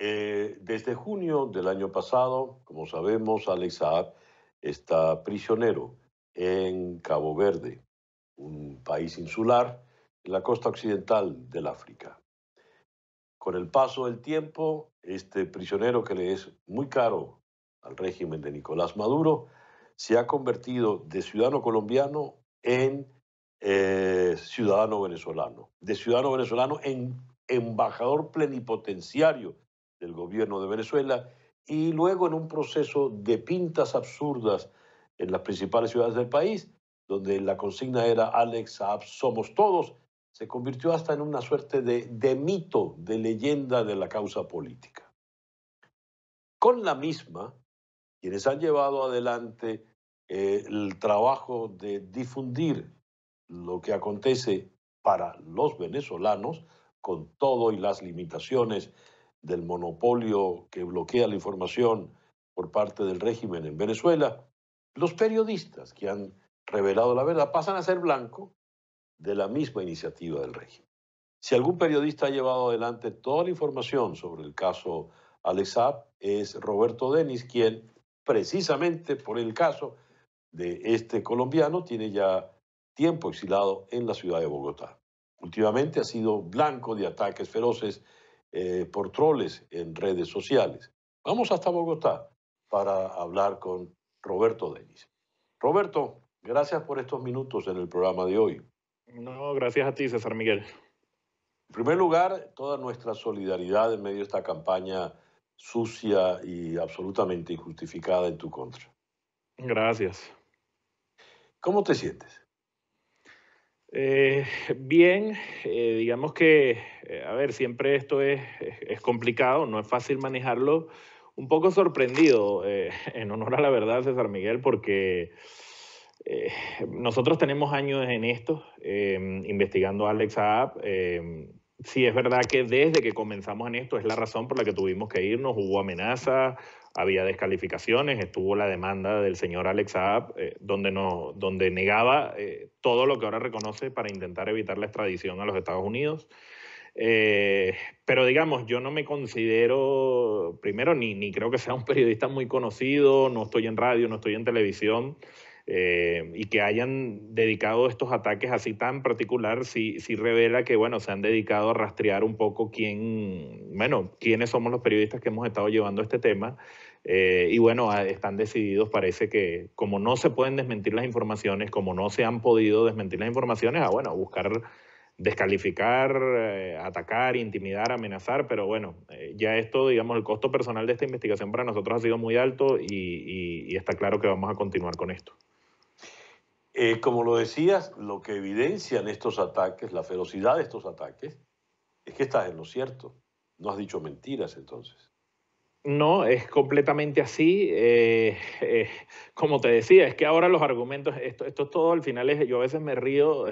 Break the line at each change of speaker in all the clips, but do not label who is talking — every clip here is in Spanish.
Eh, desde junio del año pasado, como sabemos, Alex Saab está prisionero en Cabo Verde, un país insular en la costa occidental del África. Con el paso del tiempo, este prisionero que le es muy caro al régimen de Nicolás Maduro, se ha convertido de ciudadano colombiano en eh, ciudadano venezolano, de ciudadano venezolano en embajador plenipotenciario del gobierno de Venezuela y luego en un proceso de pintas absurdas en las principales ciudades del país, donde la consigna era Alex somos todos, se convirtió hasta en una suerte de, de mito, de leyenda de la causa política. Con la misma, quienes han llevado adelante eh, el trabajo de difundir lo que acontece para los venezolanos, con todo y las limitaciones del monopolio que bloquea la información por parte del régimen en Venezuela, los periodistas que han revelado la verdad pasan a ser blanco de la misma iniciativa del régimen. Si algún periodista ha llevado adelante toda la información sobre el caso Alexab, es Roberto Denis, quien precisamente por el caso de este colombiano tiene ya tiempo exilado en la ciudad de Bogotá. Últimamente ha sido blanco de ataques feroces eh, por troles en redes sociales. Vamos hasta Bogotá para hablar con Roberto Denis. Roberto, gracias por estos minutos en el programa de hoy. No, gracias a ti, César Miguel. En primer lugar, toda nuestra solidaridad en medio de esta campaña sucia y absolutamente injustificada en tu contra. Gracias. ¿Cómo te sientes? Eh, bien, eh, digamos que,
eh, a ver, siempre esto es, es, complicado, no es fácil manejarlo. Un poco sorprendido, en honor a la verdad, César Miguel, porque nosotros tenemos años en esto, investigando a Alex sí es verdad que desde que comenzamos en esto es la razón por la que tuvimos que irnos, hubo amenazas, había descalificaciones, estuvo la demanda del señor Alex Saab, eh, donde, no, donde negaba eh, todo lo que ahora reconoce para intentar evitar la extradición a los Estados Unidos. Eh, pero digamos, yo no me considero, primero, ni, ni creo que sea un periodista muy conocido, no estoy en radio, no estoy en televisión. Eh, y que hayan dedicado estos ataques así tan particular, sí, sí, revela que, bueno, se han dedicado a rastrear un poco quién, bueno, quiénes somos los periodistas que hemos estado llevando este tema. Eh, y bueno, están decididos, parece que como no se pueden desmentir las informaciones, como no se han podido desmentir las informaciones, a bueno, buscar descalificar, eh, atacar, intimidar, amenazar, pero bueno, ya esto, digamos, el costo personal de esta investigación para nosotros ha sido muy alto y está claro que vamos a continuar con esto.
Eh, como lo decías, lo que evidencian estos ataques, la ferocidad de estos ataques, es que estás en lo cierto. No has dicho mentiras entonces.
No, es completamente así. Eh, eh, como te decía, es que ahora los argumentos, esto, esto es todo, al final es, yo a veces me río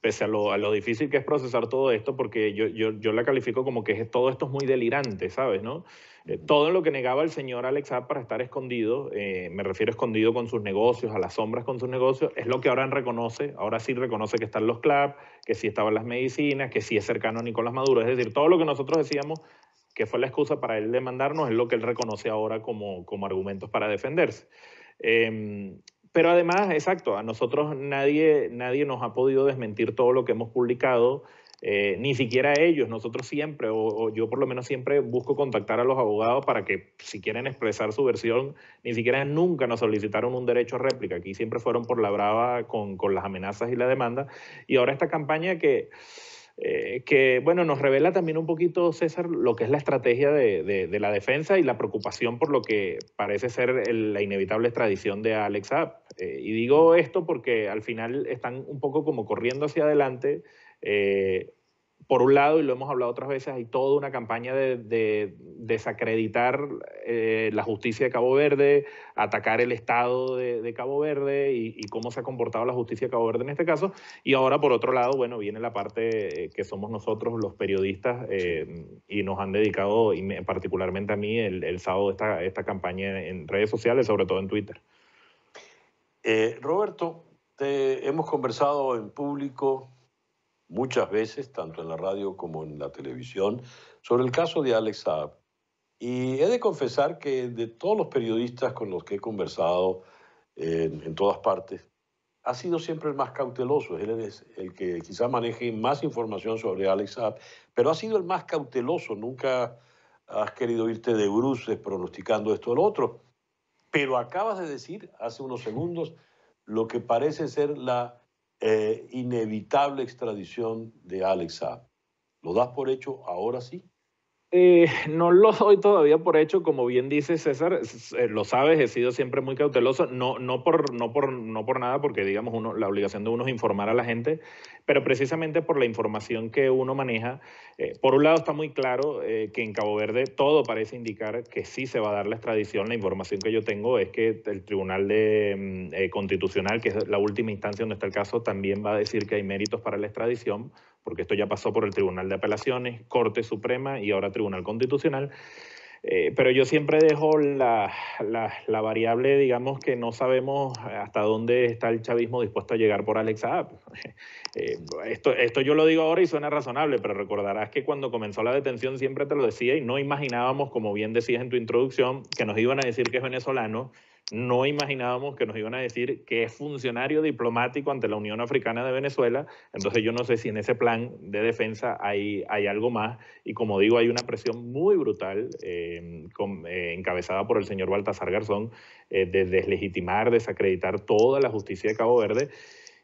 pese a lo, difícil que es procesar todo esto, porque yo, yo, la califico como que todo esto es muy delirante, ¿sabes? ¿no? Eh, todo lo que negaba el señor Alex Saab para estar escondido, eh, me refiero a escondido con sus negocios, a las sombras con sus negocios, es lo que ahora reconoce, ahora sí reconoce que están los CLAP, que sí estaban las medicinas, que sí es cercano a Nicolás Maduro, es decir, todo lo que nosotros decíamos que fue la excusa para él demandarnos, es lo que él reconoce ahora como, como argumentos para defenderse. Em, pero además, exacto, a nosotros nadie, nadie nos ha podido desmentir todo lo que hemos publicado, eh, ni siquiera ellos, nosotros siempre, o, yo por lo menos siempre busco contactar a los abogados para que si quieren expresar su versión, ni siquiera nunca nos solicitaron un derecho a réplica, aquí siempre fueron por la brava con, las amenazas y la demanda. Y ahora esta campaña que... Eh, que bueno, nos revela también un poquito, César, lo que es la estrategia de, la defensa y la preocupación por lo que parece ser la inevitable extradición de Alex eh, y digo esto porque al final están un poco como corriendo hacia adelante. Eh, por un lado, y lo hemos hablado otras veces, hay toda una campaña de, desacreditar eh, la justicia de Cabo Verde, atacar el Estado de, Cabo Verde y, cómo se ha comportado la justicia de Cabo Verde en este caso. Y ahora, por otro lado, bueno, viene la parte que somos nosotros los periodistas y nos han dedicado, y particularmente a mí, el, el sábado esta, esta campaña en redes sociales, sobre todo en Twitter.
Eh, Roberto, te hemos conversado en público muchas veces, tanto en la radio como en la televisión, sobre el caso de Alex Saab. Y he de confesar que de todos los periodistas con los que he conversado en, todas partes, ha sido siempre el más cauteloso. Él es el que quizá maneje más información sobre Alex Saab, pero ha sido el más cauteloso. Nunca has querido irte de bruces pronosticando esto o lo otro. Pero acabas de decir hace unos segundos lo que parece ser la eh, inevitable extradición de Alex ¿Lo das por hecho ahora sí? Eh, no lo doy todavía por hecho, como bien dice César,
eh, lo sabes, he sido siempre muy cauteloso, no, no, por, no, por, no por nada, porque digamos uno, la obligación de uno es informar a la gente, pero precisamente por la información que uno maneja. Eh, por un lado está muy claro que en Cabo Verde todo parece indicar que sí se va a dar la extradición, la información que yo tengo es que el Tribunal de, mm, Constitucional, que es la última instancia donde está el caso, también va a decir que hay méritos para la extradición porque esto ya pasó por el Tribunal de Apelaciones, Corte Suprema y ahora Tribunal Constitucional. Eh, pero yo siempre dejo la, variable, digamos, que no sabemos hasta dónde está el chavismo dispuesto a llegar por Alexa eh, esto, esto yo lo digo ahora y suena razonable, pero recordarás que cuando comenzó la detención siempre te lo decía y no imaginábamos, como bien decías en tu introducción, que nos iban a decir que es venezolano no imaginábamos que nos iban a decir que es funcionario diplomático ante la Unión Africana de Venezuela. Entonces yo no sé si en ese plan de defensa hay, hay algo más. Y como digo, hay una presión muy brutal eh, eh, encabezada por el señor Baltasar Garzón eh, de deslegitimar, desacreditar toda la justicia de Cabo Verde.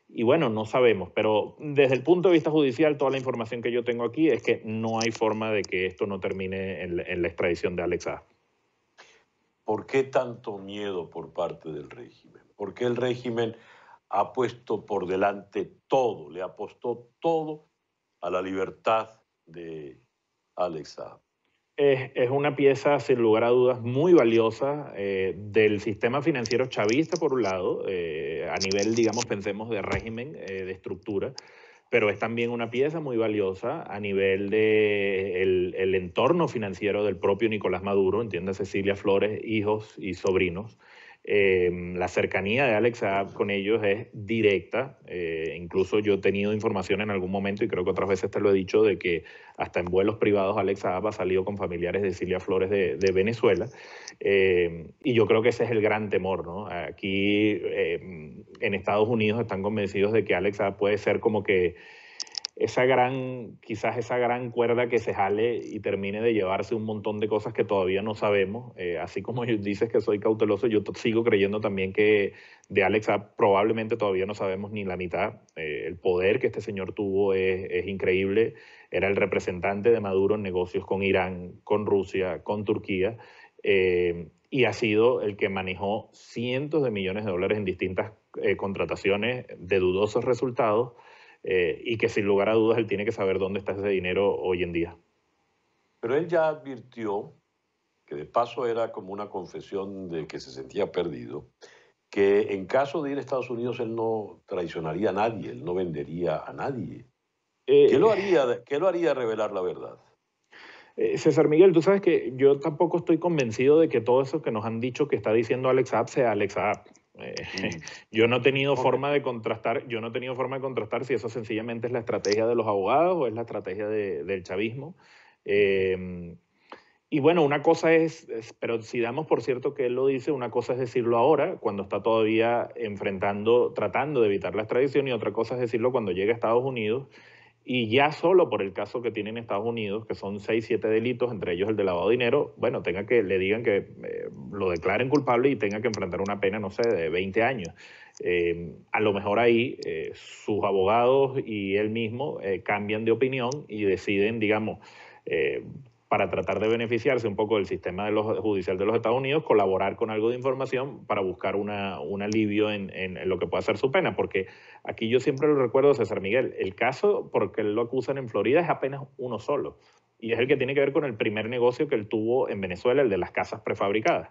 Y bueno, no sabemos, pero desde el punto de vista judicial, toda la información que yo tengo aquí es que no hay
forma de que esto no termine en, en la extradición de Alexa. ¿Por qué tanto miedo por parte del régimen? ¿Por qué el régimen ha puesto por delante todo, le apostó todo a la libertad de Alexa
Es, una pieza, sin lugar a dudas, muy valiosa eh, del sistema financiero chavista, por un lado, eh, a nivel, digamos, pensemos, de régimen, eh, de estructura, pero es también una pieza muy valiosa a nivel de el, entorno financiero del propio Nicolás Maduro, entiende Cecilia Flores, hijos y sobrinos, Em, la cercanía de Alex Saab con ellos es directa. Eh, incluso yo he tenido información en algún momento, y creo que otras veces te lo he dicho, de que hasta en vuelos privados Alex Saab ha salido con familiares de Silvia Flores de, Venezuela. Em, y yo creo que ese es el gran temor, ¿no? Aquí em, en Estados Unidos están convencidos de que Alex Saab puede ser como que esa gran, quizás esa gran cuerda que se jale y termine de llevarse un montón de cosas que todavía no sabemos. Eh, así como dices que soy cauteloso, yo sigo creyendo también que de Alexa probablemente todavía no sabemos ni la mitad. Eh, el poder que este señor tuvo es, increíble. Era el representante de Maduro en negocios con Irán, con Rusia, con Turquía. Eh, y ha sido el que manejó cientos de millones de dólares en distintas contrataciones de dudosos resultados eh, y que sin lugar a dudas él tiene que saber dónde está ese dinero hoy en día.
Pero él ya advirtió, que de paso era como una confesión de que se sentía perdido, que en caso de ir a Estados Unidos él no traicionaría a nadie, él no vendería a nadie. Eh, ¿Qué, lo haría, ¿Qué lo haría revelar la verdad?
Eh, César Miguel, tú sabes que yo tampoco estoy convencido de que todo eso que nos han dicho que está diciendo Alex App sea Alex App. Eh, mm. yo no he tenido forma de contrastar, yo no he tenido forma de contrastar si eso sencillamente es la estrategia de los abogados o es la estrategia del chavismo. Em, y bueno, una cosa es, pero si damos por cierto que él lo dice, una cosa es decirlo ahora, cuando está todavía enfrentando, tratando de evitar la extradición, y otra cosa es decirlo cuando llega a Estados Unidos y ya solo por el caso que tienen en Estados Unidos, que son 6, 7 delitos, entre ellos el de lavado de dinero, bueno, tenga que le digan que eh, lo declaren culpable y tenga que enfrentar una pena, no sé, de 20 años. Eh, a lo mejor ahí eh, sus abogados y él mismo cambian de opinión y deciden, digamos, para tratar de beneficiarse un poco del sistema judicial de los Estados Unidos, colaborar con algo de información para buscar una, un alivio en, en, lo que pueda ser su pena. Porque aquí yo siempre lo recuerdo, César Miguel, el caso porque lo acusan en Florida es apenas uno solo. Y es el que tiene que ver con el primer negocio que él tuvo en Venezuela, el de las casas prefabricadas.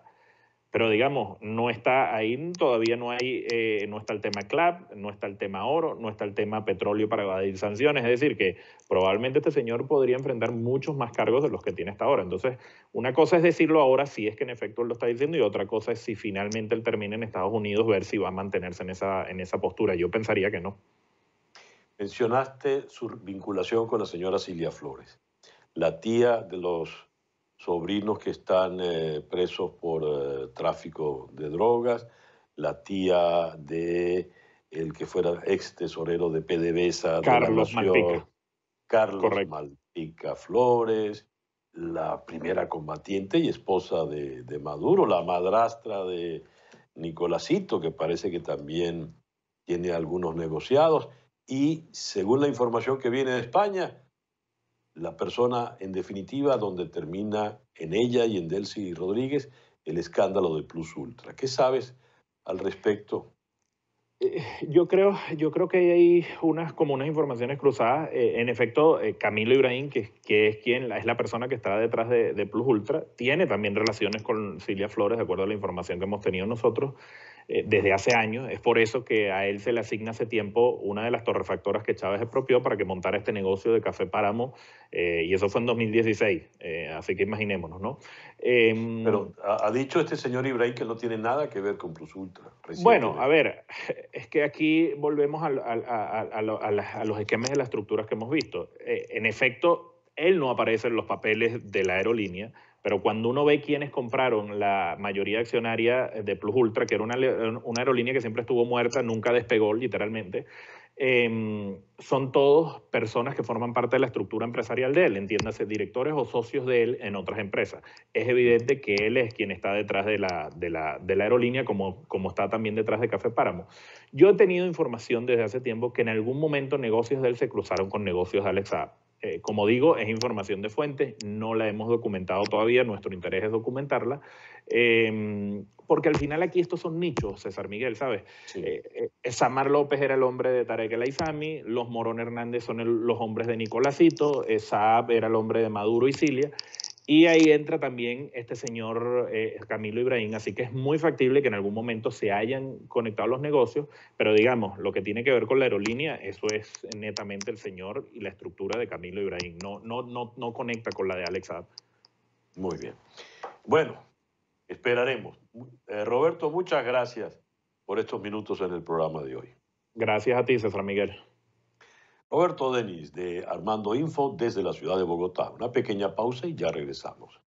Pero digamos, no está ahí, todavía no hay, eh, no está el tema CLAP, no está el tema oro, no está el tema petróleo para evadir sanciones. Es decir, que probablemente este señor podría enfrentar muchos más cargos de los que tiene hasta ahora. Entonces, una cosa es decirlo ahora si es que en efecto él lo está diciendo y otra cosa es si finalmente él termina en Estados Unidos, ver si va a mantenerse en esa, en esa postura. Yo pensaría que no.
Mencionaste su vinculación con la señora Cilia Flores, la tía de los sobrinos que están eh, presos por eh, tráfico de drogas, la tía de el que fuera ex tesorero de PDVSA, Carlos Malpica. Carlos Flores, la primera combatiente y esposa de, de, Maduro, la madrastra de Nicolásito, que parece que también tiene algunos negociados, y según la información que viene de España, la persona en definitiva donde termina en ella y en Delcy Rodríguez el escándalo de Plus Ultra. ¿Qué sabes al respecto?
Eh, yo creo, yo creo que hay unas, como unas informaciones cruzadas. Eh, en efecto, eh, Camilo Ibrahim, que, que, es quien es la persona que está detrás de, Plus Ultra, tiene también relaciones con Silvia Flores, de acuerdo a la información que hemos tenido nosotros. Eh, desde hace años. Es por eso que a él se le asigna hace tiempo una de las torrefactoras que Chávez expropió para que montara este negocio de café páramo, eh, y eso fue en 2016,
eh, así que imaginémonos, ¿no? Em, Pero ha, dicho este señor Ibrahim que no tiene nada que ver con Plus Ultra. Bueno, a
ver, es que aquí volvemos a, a, a, los esquemas de las estructuras que hemos visto. en efecto, él no aparece en los papeles de la aerolínea, pero cuando uno ve quiénes compraron la mayoría accionaria de Plus Ultra, que era una, aerolínea que siempre estuvo muerta, nunca despegó literalmente, em, son todos personas que forman parte de la estructura empresarial de él, entiéndase, directores o socios de él en otras empresas. Es evidente que él es quien está detrás de la, de la aerolínea, como, como está también detrás de Café Páramo. Yo he tenido información desde hace tiempo que en algún momento negocios de él se cruzaron con negocios de Alexa eh, como digo, es información de fuente, no la hemos documentado todavía, nuestro interés es documentarla, em, porque al final aquí estos son nichos, César Miguel, ¿sabes? Eh, eh, Samar López era el hombre de Tarek El los Morón Hernández son los hombres de Nicolásito, Saab era el hombre de Maduro y Cilia, y ahí entra también este señor eh, Camilo Ibrahim, así que es muy factible que en algún momento se hayan conectado los negocios, pero digamos, lo que tiene que ver con la aerolínea, eso es netamente el señor y la estructura de Camilo Ibrahim, no, no, no, no conecta
con la de Alexa Muy bien. Bueno, esperaremos. Eh, Roberto, muchas gracias por estos minutos en el programa de hoy. Gracias a ti, César Miguel. Roberto Denis de Armando Info desde la ciudad de Bogotá. Una pequeña pausa y ya regresamos.